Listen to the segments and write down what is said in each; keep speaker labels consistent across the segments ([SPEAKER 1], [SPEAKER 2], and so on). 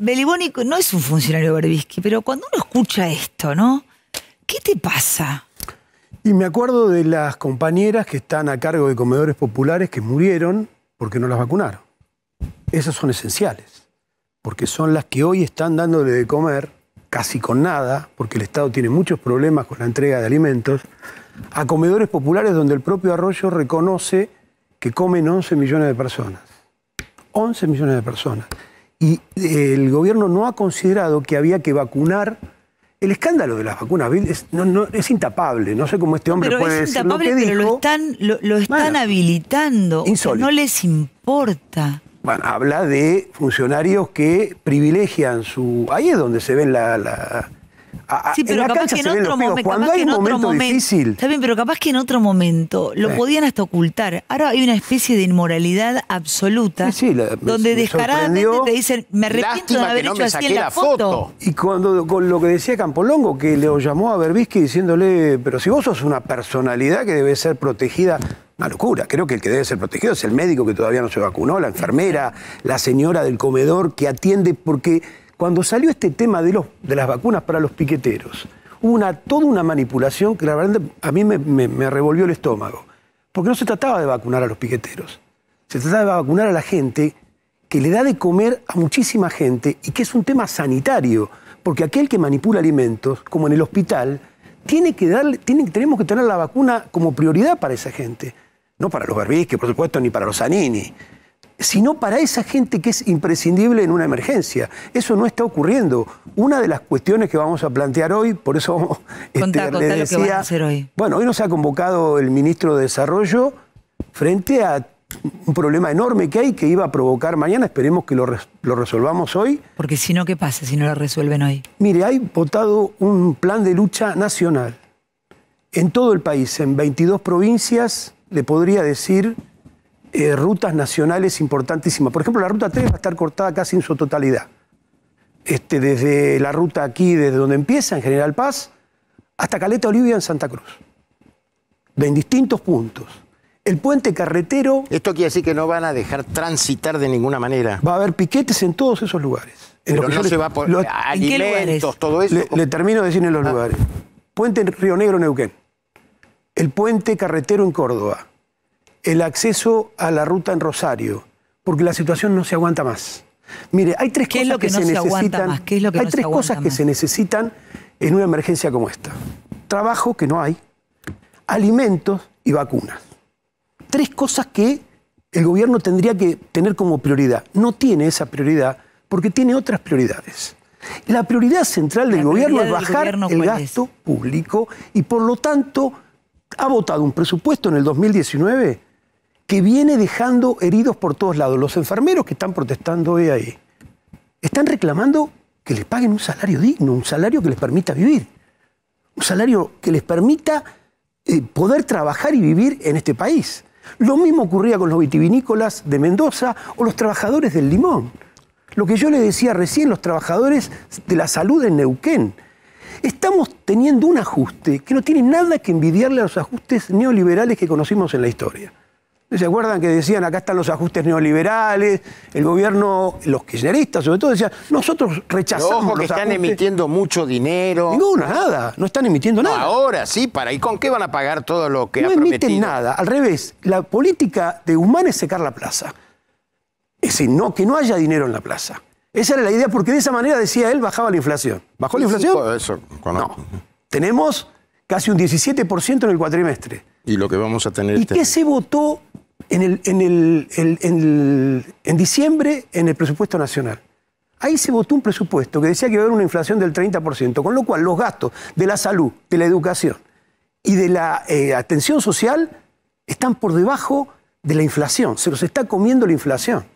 [SPEAKER 1] Belibónico no es un funcionario Berbisky, pero cuando uno escucha esto, ¿no? ¿Qué te pasa?
[SPEAKER 2] Y me acuerdo de las compañeras que están a cargo de comedores populares que murieron porque no las vacunaron. Esas son esenciales, porque son las que hoy están dándole de comer casi con nada, porque el Estado tiene muchos problemas con la entrega de alimentos, a comedores populares donde el propio Arroyo reconoce que comen 11 millones de personas. 11 millones de personas y eh, el gobierno no ha considerado que había que vacunar. El escándalo de las vacunas es, intapable. No sé cómo este hombre puede es decir lo que dijo.
[SPEAKER 1] Pero lo están, están habilitando. No les importa.
[SPEAKER 2] Bueno, habla de funcionarios que privilegian su... Ahí es donde se ven la, la Ah, ah, sí, pero capaz que en otro momento. Cuando hay un momento difícil.
[SPEAKER 1] Está bien, pero capaz que en otro momento lo podían hasta ocultar. Ahora hay una especie de inmoralidad absoluta. donde descaradamente te dicen, me arrepiento de haber hecho así en la, foto.
[SPEAKER 2] Y cuando con lo que decía Campolongo, que le llamó a Berbisky diciéndole, pero si vos sos una personalidad que debe ser protegida una locura. Creo que el que debe ser protegido es el médico que todavía no se vacunó, la enfermera, la señora del comedor que atiende porque cuando salió este tema de, los, de las vacunas para los piqueteros, hubo una, toda una manipulación que la verdad a mí me, revolvió el estómago. Porque no se trataba de vacunar a los piqueteros, se trataba de vacunar a la gente que le da de comer a muchísima gente y que es un tema sanitario, porque aquel que manipula alimentos, como en el hospital, tiene que darle, tenemos que tener la vacuna como prioridad para esa gente. No para los barbisques, por supuesto, ni para los sanini sino para esa gente que es imprescindible en una emergencia. Eso no está ocurriendo. Una de las cuestiones que vamos a plantear hoy, por eso este, contá le lo que van a hacer hoy. Bueno, hoy nos ha convocado el ministro de Desarrollo frente a un problema enorme que hay que iba a provocar mañana, esperemos que lo, lo resolvamos hoy. Porque
[SPEAKER 1] si no, ¿qué pasa si no lo resuelven hoy?
[SPEAKER 2] Mire, hay votado un plan de lucha nacional en todo el país, en 22 provincias, le podría decir eh, rutas nacionales importantísimas. Por ejemplo, la ruta 3 va a estar cortada casi en su totalidad. Este, desde la ruta aquí, desde donde empieza, en General Paz, hasta Caleta Olivia en Santa Cruz. De, en distintos puntos. El puente carretero.
[SPEAKER 3] Esto quiere decir que no van a dejar transitar de ninguna manera. Va a haber piquetes en todos esos lugares. En Pero no se va alimentos, todo eso. Le, termino de decir en los ah. lugares. Puente Río
[SPEAKER 2] Negro, Neuquén. El puente carretero en Córdoba el acceso a la ruta en Rosario, porque la situación no se aguanta más. Mire, hay tres cosas que, se necesitan. hay tres cosas que se necesitan en una emergencia como esta. Trabajo, que no hay, alimentos y vacunas. Tres cosas que el gobierno tendría que tener como prioridad. No tiene esa prioridad porque tiene otras prioridades. La prioridad central del gobierno es bajar el gasto público y por lo tanto ha votado un presupuesto en el 2019 que viene dejando heridos por todos lados. Los enfermeros que están protestando hoy ahí están reclamando que les paguen un salario digno, un salario que les permita vivir, un salario que les permita eh, poder trabajar y vivir en este país. Lo mismo ocurría con los vitivinícolas de Mendoza o los trabajadores del limón. Lo que yo le decía recién, los trabajadores de la salud en Neuquén. Estamos teniendo un ajuste que no tiene nada que envidiarle a los ajustes neoliberales que conocimos en la historia. ¿Se acuerdan que decían acá están los ajustes neoliberales? El gobierno, los kirchneristas sobre todo, decían, nosotros rechazamos. Pero que están emitiendo
[SPEAKER 3] mucho dinero. Ninguna, nada.
[SPEAKER 2] No están emitiendo nada. Ahora
[SPEAKER 3] sí, para. ¿Y con qué van a pagar todo lo que no prometido? No emiten nada.
[SPEAKER 2] Al revés, la política de Humán es secar la plaza. Es decir, no, que no haya dinero en la plaza. Esa era la idea, porque de esa manera, decía él, bajaba la inflación. ¿Bajó la inflación? eso, no. Tenemos casi un 17% en el cuatrimestre. Y lo que vamos a tener... ¿Y este qué se votó en, el, en, el, en, diciembre en el presupuesto nacional? Ahí se votó un presupuesto que decía que iba a haber una inflación del 30%, con lo cual los gastos de la salud, de la educación y de la eh, atención social están por debajo de la inflación, se los está comiendo la inflación.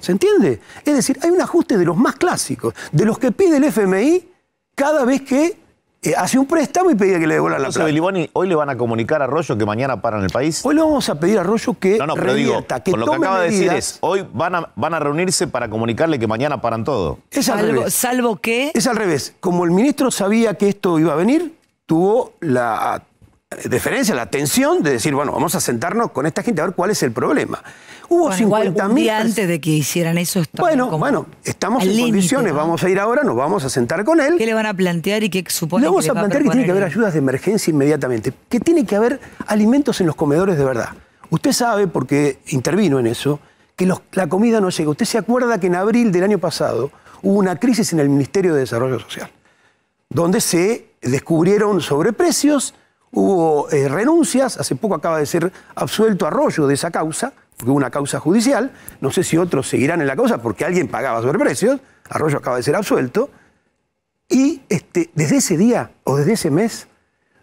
[SPEAKER 2] ¿Se entiende? Es decir, hay un ajuste de los más clásicos, de los que pide el FMI cada vez que eh, hace un préstamo y pedía que le devuelvan la plata.
[SPEAKER 4] hoy le van a comunicar a Arroyo que mañana paran el país. Hoy le vamos a pedir a Arroyo que no, no, pero digo, con lo que acaba de decir es, hoy van a, van a reunirse para comunicarle que mañana paran todo. Es al salvo,
[SPEAKER 2] revés. ¿Salvo Es al revés. Como el ministro sabía que esto iba a venir, tuvo la deferencia, la atención de decir, bueno, vamos a sentarnos con esta gente a ver cuál es el problema.
[SPEAKER 1] Hubo 50 mil. antes de que hicieran eso. Bueno, bueno, estamos en condiciones,
[SPEAKER 2] vamos a ir ahora, nos vamos a sentar con él. ¿Qué le van a plantear y qué supone? Le vamos a plantear que tiene que haber ayudas de emergencia inmediatamente, que tiene que haber alimentos en los comedores de verdad. Usted sabe, porque intervino en eso, que la comida no llega. Usted se acuerda que en abril del año pasado hubo una crisis en el Ministerio de Desarrollo Social, donde se descubrieron sobreprecios Hubo eh, renuncias, hace poco acaba de ser absuelto Arroyo de esa causa, porque una causa judicial, no sé si otros seguirán en la causa porque alguien pagaba sobreprecios, Arroyo acaba de ser absuelto, y este, desde ese día o desde ese mes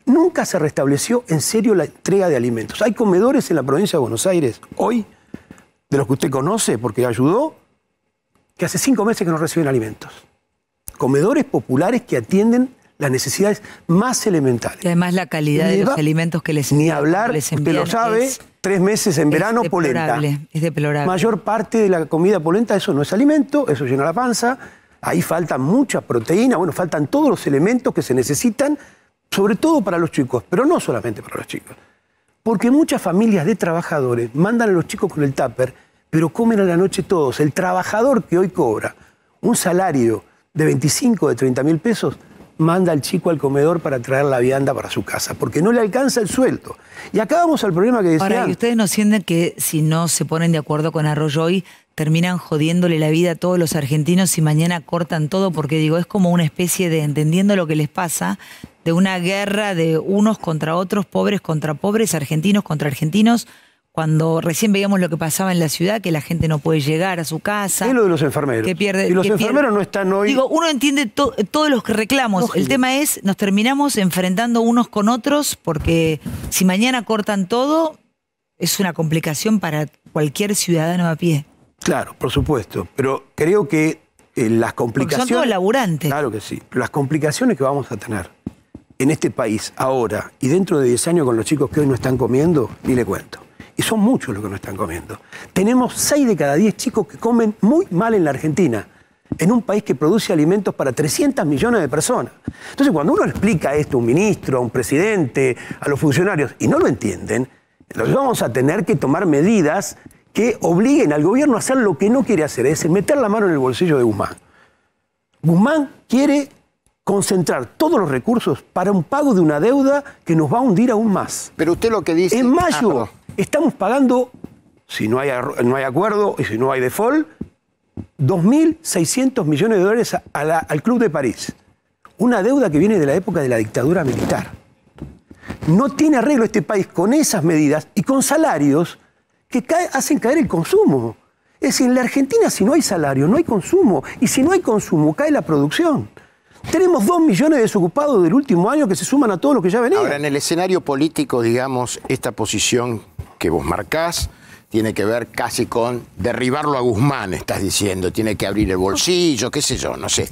[SPEAKER 2] nunca se restableció en serio la entrega de alimentos. Hay comedores en la provincia de Buenos Aires hoy, de los que usted conoce porque ayudó, que hace cinco meses que no reciben alimentos. Comedores populares que atienden las necesidades más elementales. además la
[SPEAKER 1] calidad de los alimentos que les Ni hablar, les lo sabe, tres meses en verano es polenta. Es deplorable. Mayor
[SPEAKER 2] parte de la comida polenta, eso no es alimento, eso llena la panza. Ahí falta mucha proteína, bueno, faltan todos los elementos que se necesitan, sobre todo para los chicos, pero no solamente para los chicos. Porque muchas familias de trabajadores mandan a los chicos con el tupper, pero comen a la noche todos. El trabajador que hoy cobra un salario de 25, de 30 mil pesos, manda al chico al comedor para traer la vianda para su casa, porque no le alcanza el sueldo. Y acá vamos al problema que decían. Ahora, ¿y
[SPEAKER 1] ustedes no sienten que si no se ponen de acuerdo con Arroyo hoy terminan jodiéndole la vida a todos los argentinos y mañana cortan todo? Porque digo, es como una especie de, entendiendo lo que les pasa, de una guerra de unos contra otros, pobres contra pobres, argentinos contra argentinos, cuando recién veíamos lo que pasaba en la ciudad, que la gente no puede llegar a su casa. es lo de los enfermeros. Que pierde, y los enfermeros no están hoy. Digo, uno entiende todos los reclamos. El tema es, nos terminamos enfrentando unos con otros, porque si mañana cortan todo, es una complicación para cualquier ciudadano a pie.
[SPEAKER 2] Claro, por supuesto. Pero creo que eh, las complicaciones. Porque son todos laburantes. Claro que sí. Las complicaciones que vamos a tener en este país ahora y dentro de 10 años con los chicos que hoy no están comiendo, ni le cuento y son muchos los que no están comiendo. Tenemos 6 de cada 10 chicos que comen muy mal en la Argentina, en un país que produce alimentos para 300 millones de personas. Entonces, cuando uno explica esto a un ministro, a un presidente, a los funcionarios, y no lo entienden, entonces vamos a tener que tomar medidas que obliguen al gobierno a hacer lo que no quiere hacer, es meter la mano en el bolsillo de Guzmán. Guzmán quiere concentrar todos los recursos para un pago de una deuda que nos va a hundir aún más. Pero usted lo que dice... En mayo... Ah, estamos pagando, si no hay, no hay acuerdo y si no hay default, 2.600 millones de dólares al Club de París. Una deuda que viene de la época de la dictadura militar. No tiene arreglo este país con esas medidas y con salarios que hacen caer el consumo. Es decir, en la Argentina si no hay salario, no hay consumo. Y si no hay consumo, cae la producción. Tenemos dos millones de desocupados del último año que se suman a todos los que ya venían. Ahora,
[SPEAKER 3] en el escenario político, digamos, esta posición que vos marcás tiene que ver casi con derribarlo a Guzmán, estás diciendo, tiene que abrir el bolsillo, qué sé yo, no sé.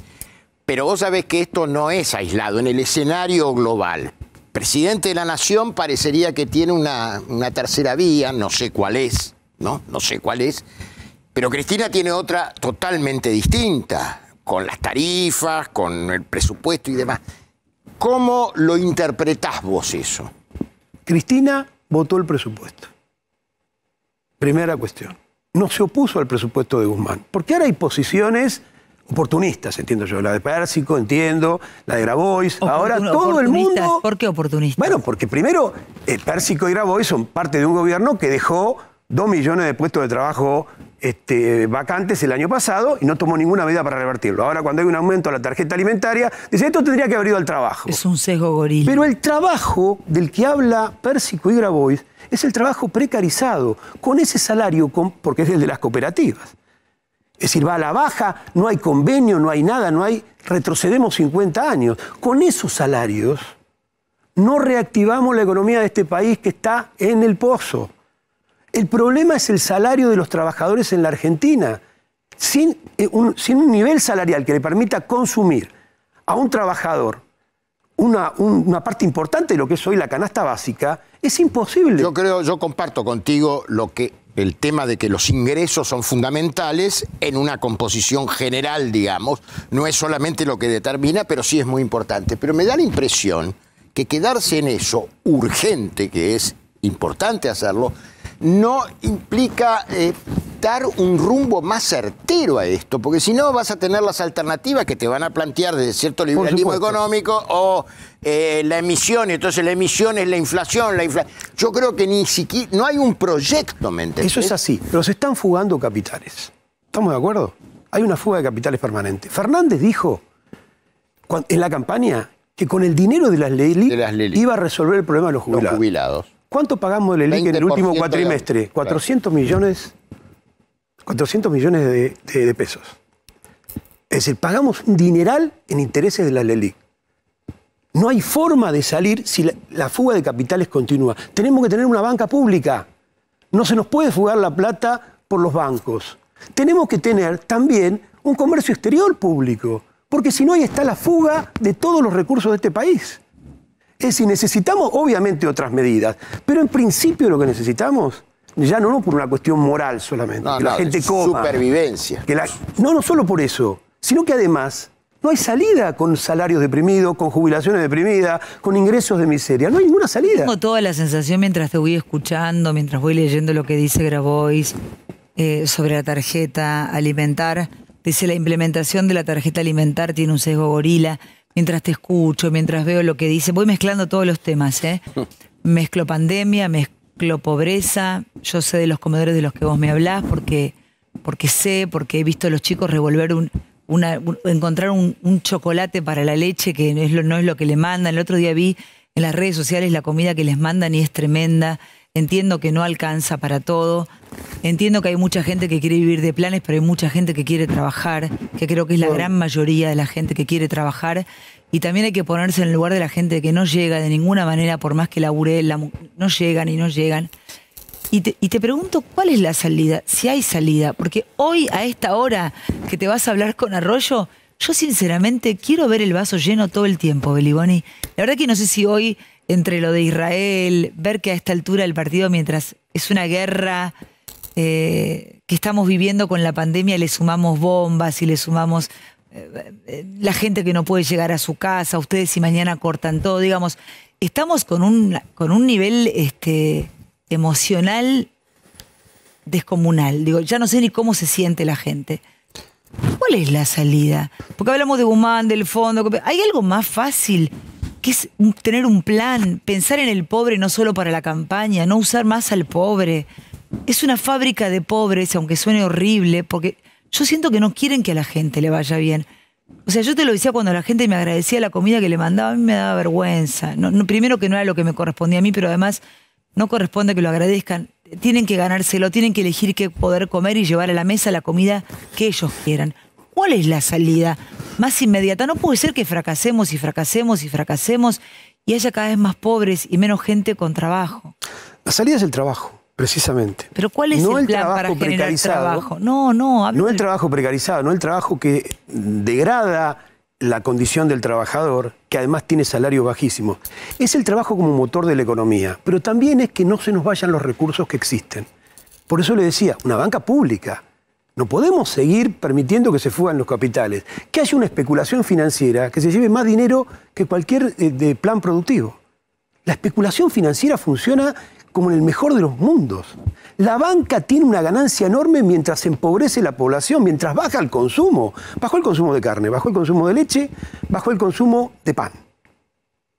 [SPEAKER 3] Pero vos sabés que esto no es aislado en el escenario global. Presidente de la Nación parecería que tiene una, tercera vía, no sé cuál es, ¿no? No sé cuál es. Pero Cristina tiene otra totalmente distinta, con las tarifas, con el presupuesto y demás. ¿Cómo lo interpretás vos eso?
[SPEAKER 2] Cristina votó el presupuesto. Primera cuestión. No se opuso al presupuesto de Guzmán. Porque ahora hay posiciones oportunistas, entiendo yo. La de Pérsico, entiendo, la de Grabois. Ahora todo el
[SPEAKER 1] mundo. ¿Por qué oportunistas? Bueno,
[SPEAKER 2] porque primero, eh, Pérsico y Grabois son parte de un gobierno que dejó 2 millones de puestos de trabajo este, vacantes el año pasado y no tomó ninguna medida para revertirlo. Ahora, cuando hay un aumento a la tarjeta alimentaria, dice esto tendría que haber ido al trabajo.
[SPEAKER 1] Es un sesgo gorila. Pero el trabajo
[SPEAKER 2] del que habla Pérsico y Grabois es el trabajo precarizado, con ese salario, con, porque es el de las cooperativas. Es decir, va a la baja, no hay convenio, no hay nada, no hay. Retrocedemos 50 años. Con esos salarios no reactivamos la economía de este país que está en el pozo. El problema es el salario de los trabajadores en la Argentina. Sin eh, un, nivel salarial que le permita consumir a un trabajador una, una, parte importante de lo que es hoy
[SPEAKER 3] la canasta básica, es imposible. Yo creo, yo comparto contigo lo que el tema de que los ingresos son fundamentales en una composición general, digamos, no es solamente lo que determina, pero sí es muy importante. Pero me da la impresión que quedarse en eso, urgente que es, importante hacerlo, no implica eh, dar un rumbo más certero a esto, porque si no vas a tener las alternativas que te van a plantear desde cierto liberalismo económico o eh, la emisión, entonces la emisión es la inflación, la Yo creo que ni siquiera, no hay un proyecto, ¿me Eso es así,
[SPEAKER 2] pero se están fugando capitales. ¿Estamos de acuerdo? Hay una fuga de capitales permanente. Fernández dijo en la campaña que con el dinero de las leyes iba a resolver el problema de Los jubilados. ¿Cuánto pagamos de LELIC en el último cuatrimestre? 400 millones, 400 millones de, pesos. Es decir, pagamos un dineral en intereses de la Lelic. E. No hay forma de salir si la fuga de capitales continúa. Tenemos que tener una banca pública. No se nos puede fugar la plata por los bancos. Tenemos que tener también un comercio exterior público, porque si no ahí está la fuga de todos los recursos de este país. Es decir, necesitamos obviamente otras medidas, pero en principio lo que necesitamos ya no, no por una cuestión moral solamente,
[SPEAKER 3] la gente coma. Supervivencia. Que la...
[SPEAKER 2] no, no solo por eso, sino que además no hay salida con salarios deprimidos, con jubilaciones deprimidas, con ingresos de miseria. No hay
[SPEAKER 1] ninguna salida. Tengo toda la sensación mientras te voy escuchando, mientras voy leyendo lo que dice Grabois eh, sobre la tarjeta alimentar. Dice la implementación de la tarjeta alimentar tiene un sesgo gorila mientras te escucho, mientras veo lo que dice. Voy mezclando todos los temas, ¿eh? mezclo pandemia, mezclo pobreza. Yo sé de los comedores de los que vos me hablás porque, porque sé, porque he visto a los chicos revolver un, una, encontrar un, chocolate para la leche que no es, lo, no es lo que le mandan. El otro día vi en las redes sociales la comida que les mandan y es tremenda. Entiendo que no alcanza para todo. Entiendo que hay mucha gente que quiere vivir de planes, pero hay mucha gente que quiere trabajar, que creo que es la gran mayoría de la gente que quiere trabajar. Y también hay que ponerse en el lugar de la gente que no llega de ninguna manera, por más que labure, no llegan y no llegan. Y te, pregunto, ¿cuál es la salida? Si hay salida, porque hoy a esta hora que te vas a hablar con Arroyo, yo sinceramente quiero ver el vaso lleno todo el tiempo, Beliboni. La verdad que no sé si hoy entre lo de Israel, ver que a esta altura el partido, mientras es una guerra eh, que estamos viviendo con la pandemia, le sumamos bombas y le sumamos eh, eh, la gente que no puede llegar a su casa, ustedes si mañana cortan todo, digamos, estamos con un, con un nivel este, emocional descomunal. Digo, ya no sé ni cómo se siente la gente. ¿Cuál es la salida? Porque hablamos de Guzmán, del fondo. ¿Hay algo más fácil que es tener un plan, pensar en el pobre no solo para la campaña, no usar más al pobre. Es una fábrica de pobres, aunque suene horrible, porque yo siento que no quieren que a la gente le vaya bien. O sea, yo te lo decía cuando la gente me agradecía la comida que le mandaba, a mí me daba vergüenza. No, primero que no era lo que me correspondía a mí, pero además no corresponde que lo agradezcan. Tienen que ganárselo, tienen que elegir qué poder comer y llevar a la mesa la comida que ellos quieran. ¿Cuál es la salida más inmediata? No puede ser que fracasemos y fracasemos y fracasemos y haya cada vez más pobres y menos gente con trabajo. La salida es el trabajo, precisamente. Pero ¿cuál es el, plan trabajo para precarizado, trabajo?
[SPEAKER 2] No, no. No el trabajo precarizado, no el trabajo que degrada la condición del trabajador, que además tiene salario bajísimo. Es el trabajo como motor de la economía, pero también es que no se nos vayan los recursos que existen. Por eso le decía, una banca pública, no podemos seguir permitiendo que se fugan los capitales, que haya una especulación financiera que se lleve más dinero que cualquier eh, plan productivo. La especulación financiera funciona como en el mejor de los mundos. La banca tiene una ganancia enorme mientras empobrece la población, mientras baja el consumo. Bajó el consumo de carne, bajó el consumo de leche, bajó el consumo de pan.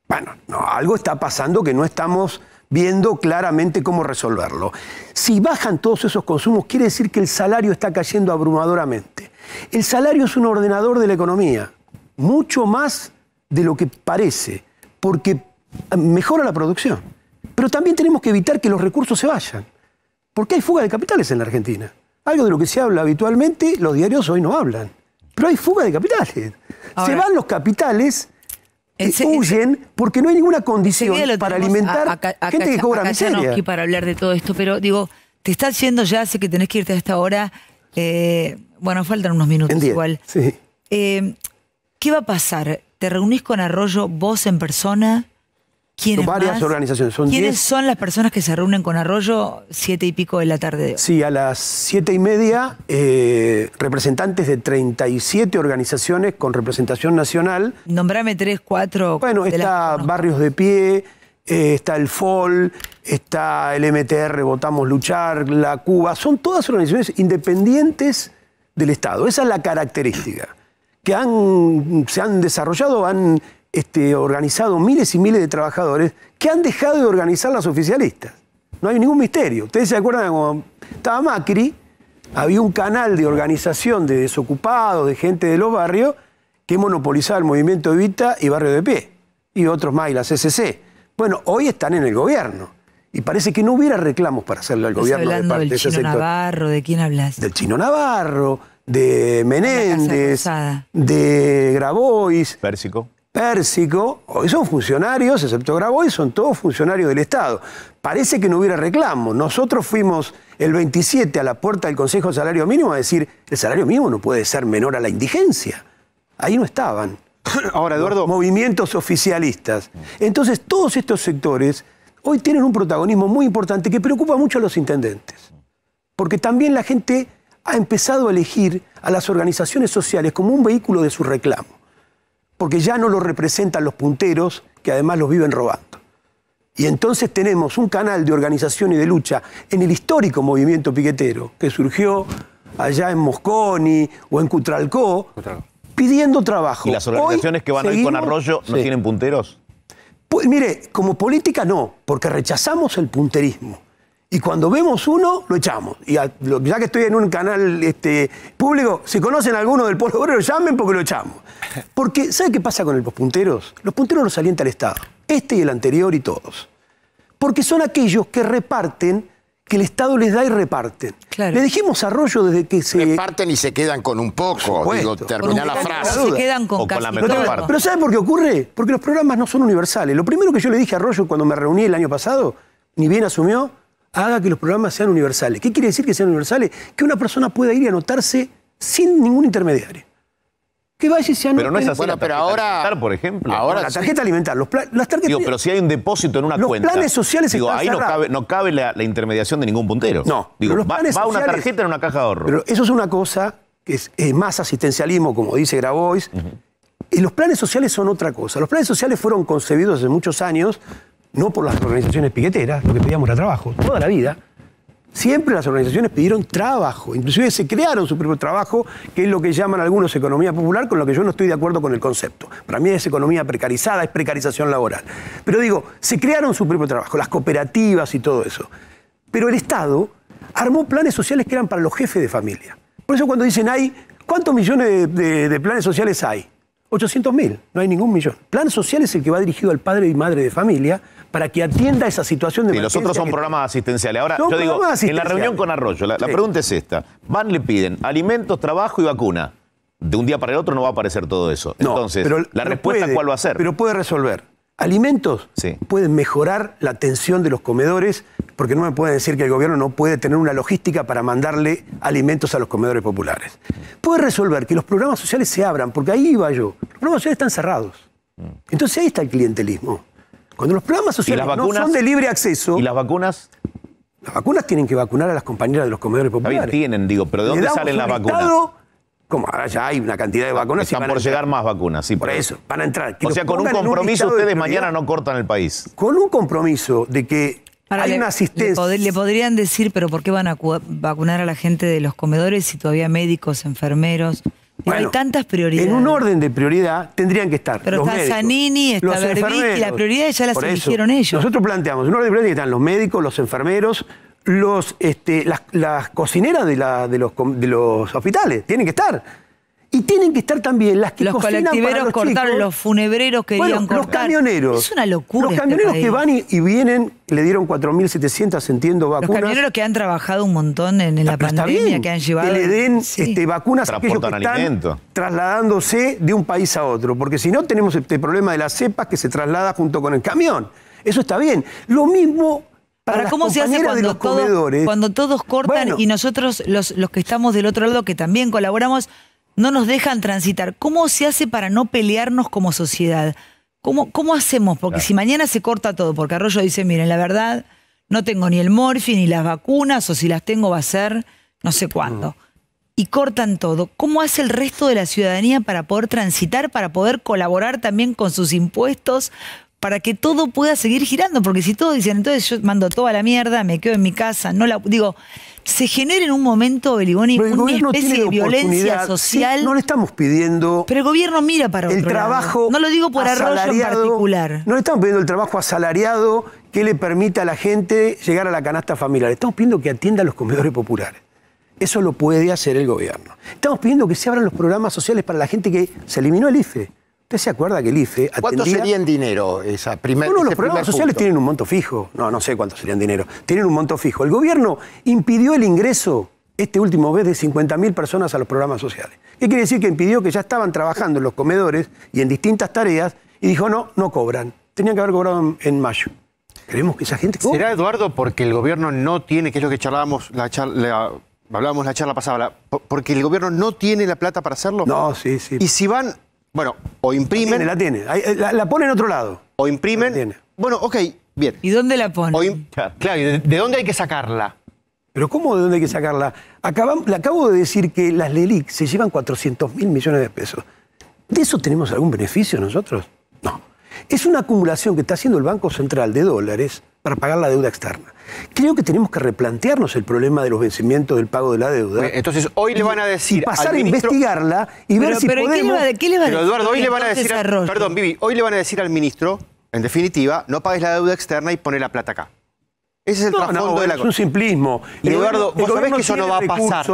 [SPEAKER 2] Bueno, no, algo está pasando que no estamos viendo claramente cómo resolverlo. Si bajan todos esos consumos, quiere decir que el salario está cayendo abrumadoramente. El salario es un ordenador de la economía, mucho más de lo que parece, porque eh, mejora la producción. Pero también tenemos que evitar que los recursos se vayan, porque hay fuga de capitales en la Argentina. Algo de lo que se habla habitualmente, los diarios hoy no hablan. Pero hay fuga de capitales. se van los capitales huyen porque no hay ninguna condición para
[SPEAKER 1] alimentar a, gente que cobra miseria. para hablar de todo esto, pero digo, te estás yendo ya, sé que tenés que irte a esta hora. Eh, bueno, faltan unos minutos igual. Eh, ¿Qué va a pasar? ¿Te reunís con Arroyo vos en persona? Son ¿Quiénes son las personas que se reúnen con Arroyo siete y pico de la tarde?
[SPEAKER 2] Sí, a las siete y media, eh, representantes de 37 organizaciones con representación nacional.
[SPEAKER 1] Nombrame tres, cuatro. Bueno, está Barrios de
[SPEAKER 2] Pie, eh, está el FOL, está el MTR Votamos Luchar, la Cuba. Son todas organizaciones independientes del Estado. Esa es la característica. Que han, se han desarrollado, han este, organizado miles y miles de trabajadores que han dejado de organizar las oficialistas. No hay ningún misterio. Ustedes se acuerdan cuando estaba Macri, había un canal de organización de desocupados, de gente de los barrios, que monopolizaba el movimiento Evita y Barrio de Pie, y otros más, y la CCC. Bueno, hoy están en el gobierno. Y parece que no hubiera reclamos para hacerle al gobierno de parte de ese Chino
[SPEAKER 1] Navarro, ¿de quién hablas?
[SPEAKER 2] Del Chino Navarro, de Menéndez, de Grabois. Pérsico. Pérsico, hoy son funcionarios, excepto Grabois, son todos funcionarios del Estado. Parece que no hubiera reclamo. Nosotros fuimos el 27 a la puerta del Consejo de Salario Mínimo a decir, el salario mínimo no puede ser menor a la indigencia. Ahí no estaban. Ahora, Eduardo. movimientos oficialistas. Entonces, todos estos sectores hoy tienen un protagonismo muy importante que preocupa mucho a los intendentes. Porque también la gente ha empezado a elegir a las organizaciones sociales como un vehículo de su reclamo porque ya no lo representan los punteros que además los viven robando. Y entonces tenemos un canal de organización y de lucha en el histórico movimiento piquetero que surgió allá en Mosconi o en Cutralcó, pidiendo trabajo. ¿Y las organizaciones que van a ir con Arroyo
[SPEAKER 4] no tienen punteros?
[SPEAKER 2] Pues mire, como política no, porque rechazamos el punterismo. Y cuando vemos uno, lo echamos. Y ya que estoy en un canal este, público, si conocen a alguno del pueblo obrero, llamen porque lo echamos. Porque, ¿sabe qué pasa con los punteros? Los punteros los alienta el Estado, este y el anterior y todos. Porque son aquellos que reparten, que el Estado les da y reparten. Le
[SPEAKER 3] dijimos a arroyo desde que se... Reparten y se quedan con un poco, digo, terminar la frase. Se quedan
[SPEAKER 2] con, casi Pero ¿sabe por qué ocurre? Porque los programas no son universales. Lo primero que yo le dije a Arroyo cuando me reuní el año pasado, ni bien asumió, haga que los programas sean universales. ¿Qué quiere decir que sean universales? Que una persona pueda ir y anotarse sin ningún intermediario. Que vaya y se anote. Pero no es así pero ahora, por
[SPEAKER 4] ejemplo. la tarjeta alimentaria, las tarjetas... Digo, pero si hay un depósito en una cuenta... Los planes sociales Digo, ahí no cabe, no cabe la, intermediación de ningún puntero. No. Digo, va, una tarjeta en una caja de ahorro.
[SPEAKER 2] Pero eso es una cosa que es, más asistencialismo, como dice Grabois. y los planes sociales son otra cosa. Los planes sociales fueron concebidos hace muchos años no por las organizaciones piqueteras, lo que pedíamos era trabajo, toda la vida. Siempre las organizaciones pidieron trabajo, inclusive se crearon su propio trabajo, que es lo que llaman algunos economía popular, con lo que yo no estoy de acuerdo con el concepto. Para mí es economía precarizada, es precarización laboral. Pero digo, se crearon su propio trabajo, las cooperativas y todo eso. Pero el Estado armó planes sociales que eran para los jefes de familia. Por eso cuando dicen, hay, ¿cuántos millones de, planes sociales hay? 800 mil, no hay ningún millón. Plan social es el que va dirigido al padre y madre de familia para que
[SPEAKER 4] atienda esa situación de sí, los otros son programas asistenciales. Ahora, yo digo, en la reunión con Arroyo, la, pregunta es esta. Van le piden alimentos, trabajo y vacuna. De un día para el otro no va a aparecer todo eso. Entonces, ¿la respuesta cuál va a ser? Pero puede resolver. Alimentos sí.
[SPEAKER 2] pueden mejorar la atención de los comedores, porque no me pueden decir que el gobierno no puede tener una logística para mandarle alimentos a los comedores populares. Puede resolver que los programas sociales se abran, porque ahí iba yo. Los programas sociales están cerrados. Mm. Entonces ahí está el clientelismo. Cuando los programas sociales no son de libre acceso. ¿Y las vacunas? Las vacunas tienen que vacunar a las compañeras de los comedores populares. También
[SPEAKER 4] tienen, digo, pero ¿de dónde salen las vacunas? como ahora ya hay una cantidad de vacunas. Están por llegar más vacunas, sí. Por eso, van a entrar. o sea, con un compromiso ustedes mañana no cortan el país. Con un compromiso de que
[SPEAKER 1] Para hay una asistencia... le, podrían decir, pero ¿por qué van a vacunar a la gente de los comedores si todavía médicos, enfermeros, bueno, hay tantas prioridades. En un orden de prioridad tendrían que estar. Pero los está médicos, Zanini, está y las prioridades ya las eligieron ellos. Nosotros
[SPEAKER 2] planteamos un orden de prioridad están los médicos, los enfermeros, los, este, las, cocineras de, los, de los hospitales. Tienen que estar. Y tienen que estar también las que los cocinan para los cortaron, los
[SPEAKER 1] funebreros que bueno, Los camioneros. Es una locura. Los este camioneros que van
[SPEAKER 2] y, vienen, le dieron 4.700, entiendo, vacunas. Los camioneros
[SPEAKER 1] que han trabajado un montón en, la, ah, pandemia, que han llevado. Que le den este,
[SPEAKER 2] vacunas a aquellos
[SPEAKER 1] trasladándose de un país
[SPEAKER 2] a otro. Porque si no, tenemos este problema de las cepas que se traslada junto con el camión. Eso está bien. Lo mismo para, ¿Para ¿cómo se hace cuando, cuando
[SPEAKER 1] todos cortan y nosotros, los, los que estamos del otro lado, que también colaboramos, no nos dejan transitar. ¿Cómo se hace para no pelearnos como sociedad? ¿Cómo, cómo hacemos? Porque si mañana se corta todo, porque Arroyo dice, miren, la verdad, no tengo ni el morfi, ni las vacunas, o si las tengo va a ser no sé cuándo. Mm. Y cortan todo. ¿Cómo hace el resto de la ciudadanía para poder transitar, para poder colaborar también con sus impuestos, para que todo pueda seguir girando? Porque si todos dicen, entonces yo mando toda la mierda, me quedo en mi casa, no la... Digo, se genera en un momento, Beligoni, una especie de violencia social. no
[SPEAKER 2] le estamos pidiendo.
[SPEAKER 1] Pero el gobierno mira
[SPEAKER 2] para otro el trabajo. No lo digo por arroyo particular. No le estamos pidiendo el trabajo asalariado que le permita a la gente llegar a la canasta familiar. Estamos pidiendo que atienda a los comedores populares. Eso lo puede hacer el gobierno. Estamos pidiendo que se abran los programas sociales para la gente que se eliminó el IFE. ¿Usted se acuerda que el IFE ¿Cuánto sería en
[SPEAKER 3] dinero esa primera Bueno, los programas sociales tienen un
[SPEAKER 2] monto fijo. No, no sé cuánto sería en dinero. Tienen un monto fijo. El gobierno impidió el ingreso este último vez de 50.000 personas a los programas sociales. ¿Qué quiere decir? Que impidió que ya estaban trabajando en los comedores y en distintas tareas y dijo, no, no cobran. Tenían que haber cobrado en, mayo.
[SPEAKER 3] Creemos que esa gente... Cobra. ¿Será, Eduardo, porque el gobierno no tiene, que es lo que charlábamos, la, charla, hablábamos la charla pasada, porque el gobierno no tiene la plata para hacerlo? No, sí, sí. Y si van bueno,
[SPEAKER 2] o imprimen. La tiene, eh, la La, pone en otro lado. O imprimen. Bueno, ok, bien. ¿Y
[SPEAKER 4] dónde la pone? Claro, de, dónde hay que sacarla?
[SPEAKER 2] Pero ¿cómo de dónde hay que sacarla? le acabo de decir que las LELIC se llevan 400 mil millones de pesos. ¿De eso tenemos algún beneficio nosotros? es una acumulación que está haciendo el Banco Central de dólares para pagar la deuda externa. Creo que tenemos que replantearnos el problema de los vencimientos del pago de la
[SPEAKER 3] deuda. Entonces, hoy le van a decir. pasar a investigarla
[SPEAKER 2] y ver si pero podemos. ¿qué le va, a decir? Pero Eduardo, hoy le van a decir. Al... Perdón,
[SPEAKER 3] Vivi, hoy le van a decir al ministro, en definitiva, no pagues la deuda externa y pone la plata acá.
[SPEAKER 2] Ese es el trasfondo de la Es un simplismo. Eduardo, vos sabés que eso no va a pasar.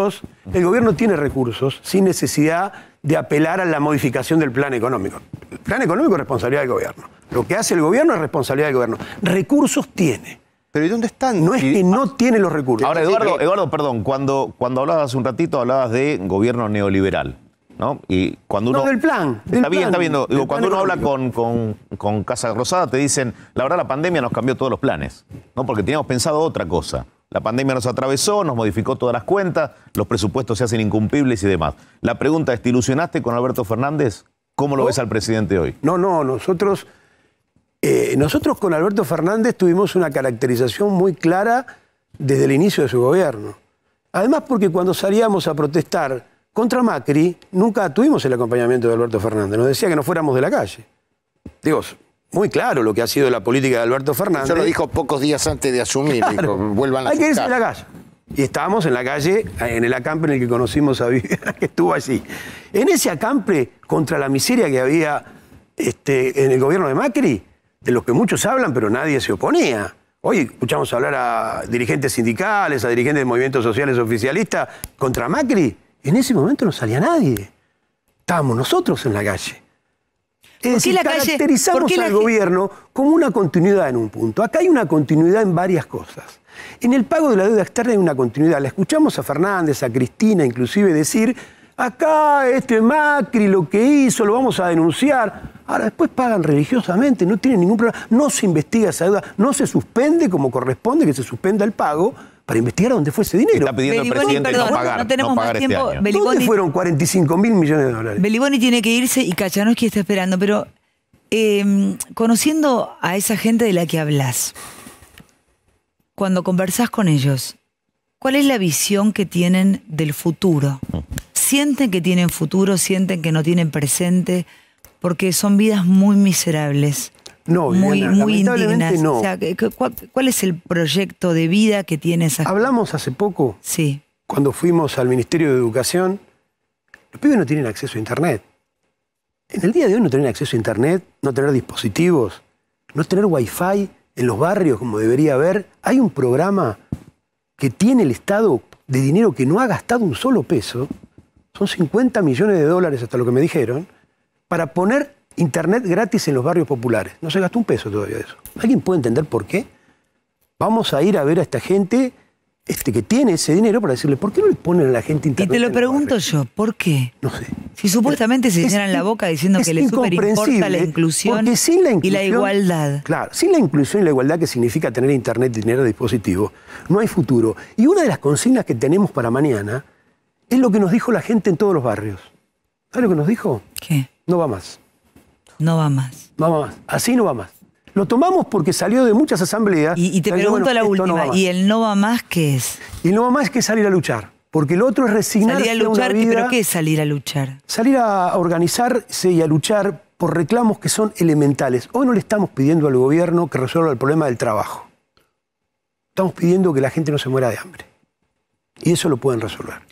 [SPEAKER 2] el gobierno tiene recursos sin necesidad de apelar a la modificación del plan económico. El plan económico es responsabilidad del gobierno. Lo que hace el gobierno es responsabilidad del gobierno. Recursos
[SPEAKER 4] tiene. Pero ¿y dónde están? No es que no tiene los recursos. Ahora, Eduardo, eh, Eduardo perdón, cuando, cuando hablabas hace un ratito, hablabas de gobierno neoliberal. ¿No? Y cuando del plan. está bien, está bien. cuando uno habla con, con, Casa Rosada, te dicen, la verdad, la pandemia nos cambió todos los planes, ¿no? Porque teníamos pensado otra cosa. La pandemia nos atravesó, nos modificó todas las cuentas, los presupuestos se hacen incumplibles y demás. La pregunta es, ¿te ilusionaste con Alberto Fernández? ¿Cómo lo ves al presidente hoy?
[SPEAKER 2] No, no, nosotros, eh, nosotros con Alberto Fernández tuvimos una caracterización muy clara desde el inicio de su gobierno. Además porque cuando salíamos a protestar contra Macri, nunca tuvimos el acompañamiento de Alberto Fernández. Nos decía que no fuéramos de la calle. Digo, muy claro lo que ha sido la política de Alberto Fernández. Eso lo dijo pocos días antes de asumir, vuelvan a Hay que irse a la calle. Y estábamos en la calle, en el acampe en el que conocimos a Viviana, que estuvo allí. En ese acampe contra la miseria que había este, en el gobierno de Macri, de los que muchos hablan, pero nadie se oponía. Hoy escuchamos hablar a dirigentes sindicales, a dirigentes de movimientos sociales oficialistas contra Macri. En ese momento no salía nadie. Estábamos nosotros en la calle. Es decir, caracterizamos al gobierno como una continuidad en un punto. Acá hay una continuidad en varias cosas. En el pago de la deuda externa hay una continuidad. La escuchamos a Fernández, a Cristina, inclusive decir, acá este Macri lo que hizo, lo vamos a denunciar. Ahora, después pagan religiosamente, no tienen ningún problema, no se investiga esa deuda, no se suspende como corresponde que se suspenda el pago, para investigar dónde fue ese dinero. Está pidiendo Beliboni, presidente perdón, no pagar, no tenemos más este tiempo. ¿Dónde fueron
[SPEAKER 1] 45 mil millones de dólares? Beliboni tiene que irse y que está esperando, pero em, conociendo a esa gente de la que hablas, cuando conversás con ellos, ¿cuál es la visión que tienen del futuro? ¿Sienten que tienen futuro? ¿Sienten que no tienen presente? Porque son vidas muy miserables. No, muy, muy indignas. No. ¿cuál, es el proyecto de vida que tiene esa Hablamos hace poco, sí. cuando fuimos
[SPEAKER 2] al Ministerio de Educación, los pibes no tienen acceso a Internet. En el día de hoy no tienen acceso a Internet, no tener dispositivos, no tener Wi-Fi en los barrios como debería haber, hay un programa que tiene el Estado de dinero que no ha gastado un solo peso, son 50 millones de dólares hasta lo que me dijeron, para poner Internet gratis en los barrios populares. No se gastó un peso todavía eso. ¿Alguien puede entender por qué? Vamos a ir a ver a esta gente este, que tiene ese dinero para decirle, ¿por qué no le ponen a la gente internet? Y te lo
[SPEAKER 1] pregunto yo, ¿por qué? No sé. Si supuestamente se llenan la boca diciendo que les importa la ¿eh? inclusión, la y la igualdad.
[SPEAKER 2] Claro, sin la inclusión y la igualdad que significa tener internet y tener dispositivos, no hay futuro. Y una de las consignas que tenemos para mañana es lo que nos dijo la gente en todos los barrios. ¿Sabes lo que nos dijo? ¿Qué? No va más. No va más. No va más. Así no va más. Lo tomamos porque salió de muchas asambleas. Y, te pregunto la última, ¿y el
[SPEAKER 1] no va más qué es? Y el no va más que salir a luchar. Porque
[SPEAKER 2] lo otro es resignarse salir a, luchar, ¿Pero qué es
[SPEAKER 1] salir a luchar?
[SPEAKER 2] Salir a organizarse y a luchar por reclamos que son elementales. Hoy no le estamos pidiendo al gobierno que resuelva el problema del trabajo.
[SPEAKER 1] Estamos pidiendo que la gente no se muera de hambre. Y eso lo pueden resolver.